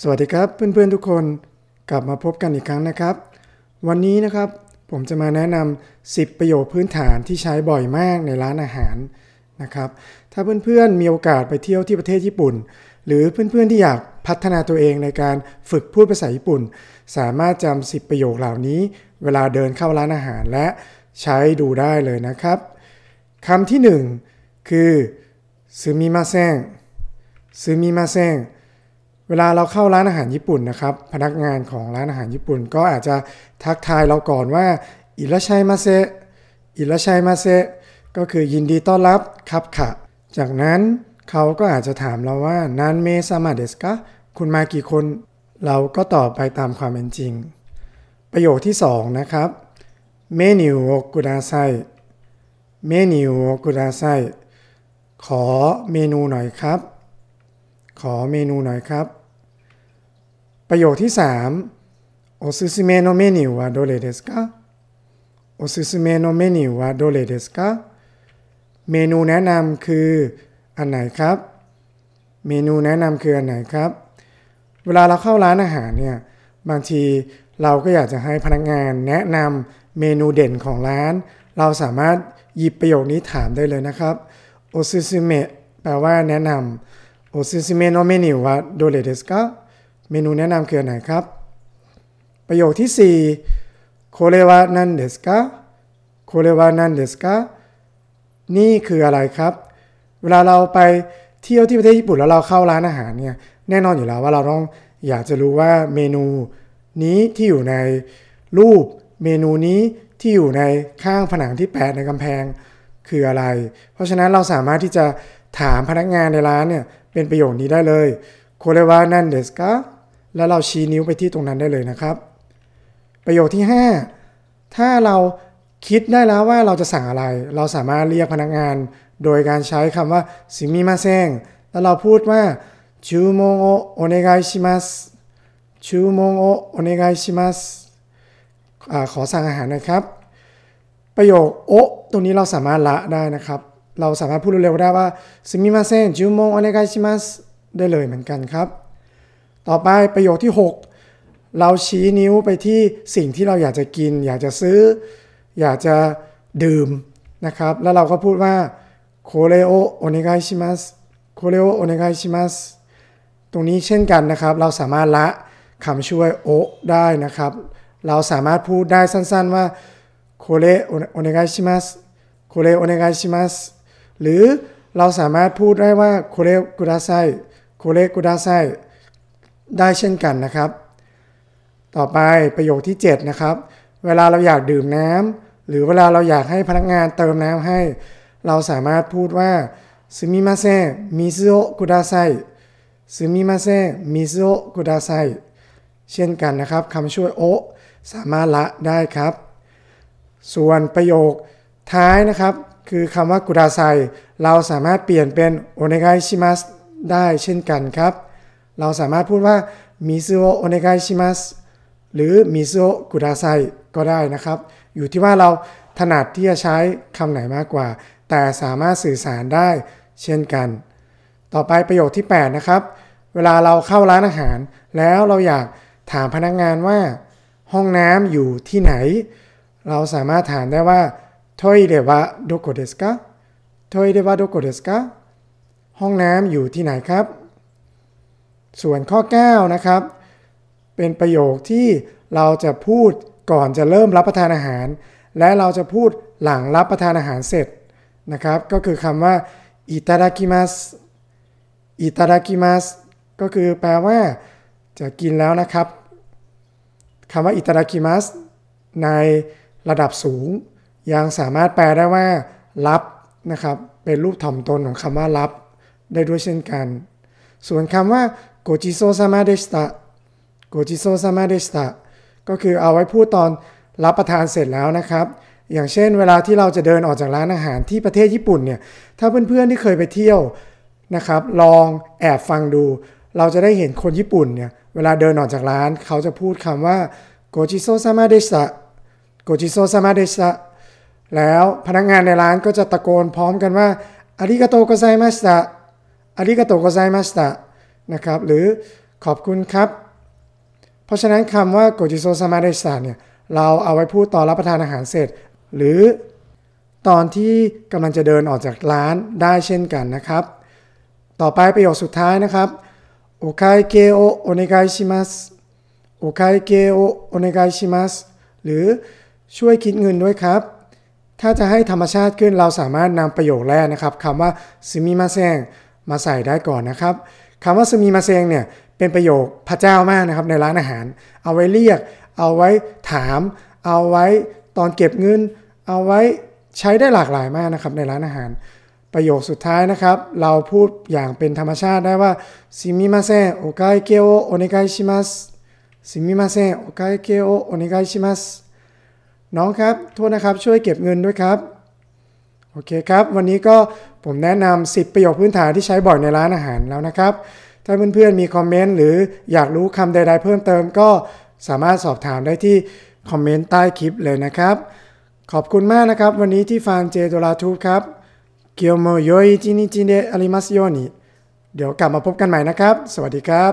สวัสดีครับเพื่อนๆทุกคนกลับมาพบกันอีกครั้งนะครับ วันนี้นะครับผมจะมาแนะนำ10 ประโยคพื้นฐานที่ใช้บ่อยมากในร้านอาหารนะครับ ถ้าเพื่อนๆมีโอกาสไปเที่ยวที่ประเทศญี่ปุ่น หรือเพื่อนๆที่อยากพัฒนาตัวเองในการฝึกพูดภาษาญี่ปุ่น สามารถจำ10 ประโยคเหล่านี้ เวลาเดินเข้าร้านอาหารและใช้ดูได้เลยนะครับคำที่ 1คือซึมิมาเซงซูมิมาเซงเวลาเราเข้าร้านอาหารญี่ปุ่นนะครับ พนักงานของร้านอาหารญี่ปุ่นก็อาจจะทักทายเราก่อนว่าอิระชัยมาเซอิระชัยมาเซก็คือยินดีต้อนรับครับค่ะ จากนั้นเขาก็อาจจะถามเราว่านันเมซามาเดสกะคุณมากี่คน เราก็ตอบไปตามความเป็นจริง ประโยคที่ 2 นะครับเมนิวโอกุดาไซ เมนิวโอกุดาไซขอเมนูหน่อยครับ ขอเมนูหน่อยครับประโยคที่3ามおすすめのメニューはどれですかおすすめのメニュเมどนですかเมนูแนะนำคืออันไหนครับ เมนูแนะนำคืออันไหนครับ เวลาเราเข้าร้านอาหารเนี่ย บางทีเราก็อยากจะให้พนักงงานแนะนำเมนูเด่นของร้าน เราสามารถหยิบประโยคนี้ถามได้เลยนะครับおすすめแปลว่าแนะนำおすすめのメニューはどれですかเมนูแนะนำคืออะไรครับ ประโยคที่4โคเรวานันเดสกาโคเรวานันเดสกานี่คืออะไรครับ เวลาเราไปเที่ยวที่ประเทศญี่ปุ่นแล้วเราเข้าร้านอาหารเนี่ยแน่นอนอยู่แล้วว่าเราต้องอยากจะรู้ว่าเมนูนี้ที่อยู่ในรูปเมนูนี้ที่อยู่ในข้างผนังที่แปะในกำแพงคืออะไร เพราะฉะนั้นเราสามารถที่จะถามพนักงานในร้านเนี่ยเป็นประโยคนี้ได้เลยโคเรวานันเดสกาแล้วเราชี้นิ้วไปที่ตรงนั้นได้เลยนะครับ ประโยคที่ 5 ถ้าเราคิดได้แล้วว่าเราจะสั่งอะไร เราสามารถเรียกพนักงาน โดยการใช้คำว่าซิมิมาเซงแล้วเราพูดว่าชูโมโอโอเนกายชิมัสชูโมโอโอเนกายชิมัสขอสั่งอาหารนะครับ ประโยคโอตรงนี้เราสามารถละได้นะครับเราสามารถพูดเร็วๆได้ว่าซิมิมาเซงชูโมโอเนกายชิมัสได้เลยเหมือนกันครับต่อไปประโยคที่ 6 เราชี้นิ้วไปที่สิ่งที่เราอยากจะกิน อยากจะซื้อ อยากจะดื่มนะครับแล้วเราก็พูดว่าโคเรโอโอเนกากชิมัสโคเรโอโอเนกากชิมัสตรงนี้เช่นกันนะครับเราสามารถละคำช่วยโอได้นะครับ เราสามารถพูดได้สั้นๆว่าโคเรโอเนกากชิมัสโคเรโอเนกากชิมัสหรือเราสามารถพูดได้ว่าโคเรกุดาไซโคเรกุดาไซได้เช่นกันนะครับ ต่อไปประโยคที่7 นะครับ เวลาเราอยากดื่มน้ำหรือเวลาเราอยากให้พนักงานเติมน้ำให้ เราสามารถพูดว่าซึมิมาเซมิซุโอกุดาไซซึมิมาเซมิซุโอกุดาไซเช่นกันนะครับคำช่วยโอสามารถละได้ครับ ส่วนประโยคท้ายนะครับคือคำว่ากุดาไซเราสามารถเปลี่ยนเป็นโอเนกายชิมัสได้เช่นกันครับเราสามารถพูดว่ามิซูโอโอเนกายชิมัส หรือมิซูโอกุดาไซ ก็ได้นะครับ อยู่ที่ว่าเราถนัดที่จะใช้คำไหนมากกว่า แต่สามารถสื่อสารได้เช่นกัน ต่อไปประโยคที่ 8 นะครับ เวลาเราเข้าร้านอาหาร แล้วเราอยากถามพนักงานว่า ห้องน้ำอยู่ที่ไหน เราสามารถถามได้ว่าทยเเดดดวะกสกาทอยเดวะโดโกเดสกาห้องน้ำอยู่ที่ไหนครับส่วนข้อ 9 นะครับ เป็นประโยคที่เราจะพูดก่อนจะเริ่มรับประทานอาหาร และเราจะพูดหลังรับประทานอาหารเสร็จนะครับก็คือคำว่าอิตาดากิมัสอิตาดากิมัสก็คือแปลว่า จะกินแล้วนะครับคำว่าอิตาดากิมัสในระดับสูง ยังสามารถแปลได้ว่า รับ นะครับ เป็นรูปถ่อมตนของคำว่ารับ ได้ด้วยเช่นกัน ส่วนคำว่าโกจิโซซามาเดชตะโกจิโซซามาเดชตะก็คือเอาไว้พูดตอนรับประทานเสร็จแล้วนะครับ อย่างเช่นเวลาที่เราจะเดินออกจากร้านอาหารที่ประเทศญี่ปุ่นเนี่ย ถ้าเพื่อนๆที่เคยไปเที่ยวนะครับ ลองแอบฟังดู เราจะได้เห็นคนญี่ปุ่นเนี่ย เวลาเดินออกจากร้านเขาจะพูดคำว่าโกจิโซซามาเดชะโกจิโซซามาเดชะแล้วพนักงงานในร้านก็จะตะโกนพร้อมกันว่าอาริกาโตโกไซมาสตะอาริกาโตโกไซมาสตะนะครับหรือขอบคุณครับ เพราะฉะนั้นคำว่าโกจิโซซามาเดซาเนี่ยเราเอาไว้พูดตอนรับประทานอาหารเสร็จ หรือตอนที่กำลังจะเดินออกจากร้านได้เช่นกันนะครับ ต่อไปประโยคสุดท้ายนะครับโอคายเกโอโอเนกายชิมัสโอคายเกโอโอเนกายชิมัสหรือช่วยคิดเงินด้วยครับ ถ้าจะให้ธรรมชาติขึ้นเราสามารถนำประโยคแรกนะครับคำว่าซิมิมาเซงมาใส่ได้ก่อนนะครับคำว่าซูมิมาเซงเนี่ยเป็นประโยคพระเจ้ามากนะครับในร้านอาหาร เอาไว้เรียกเอาไว้ถาม เอาไว้ตอนเก็บเงิน เอาไว้ใช้ได้หลากหลายมากนะครับในร้านอาหาร ประโยคสุดท้ายนะครับเราพูดอย่างเป็นธรรมชาติได้ว่าซิมิมาเซนโอกเกโอโอเนกายชิมัสซิมิมาเซนโอกเกโอโอเนกายชิมัสน้องครับโทษนะครับช่วยเก็บเงินด้วยครับโอเคครับ วันนี้ก็ผมแนะนำ10 ประโยคพื้นฐานที่ใช้บ่อยในร้านอาหารแล้วนะครับ ถ้าเพื่อนๆ มีคอมเมนต์หรืออยากรู้คำใดๆเพิ่มเติมก็สามารถสอบถามได้ที่คอมเมนต์ใต้คลิปเลยนะครับ ขอบคุณมากนะครับ วันนี้ที่ฟังเจโดราทูครับเกียวโมโยอิจินิจิเดอาริมัสโยนิเดี๋ยวกลับมาพบกันใหม่นะครับ สวัสดีครับ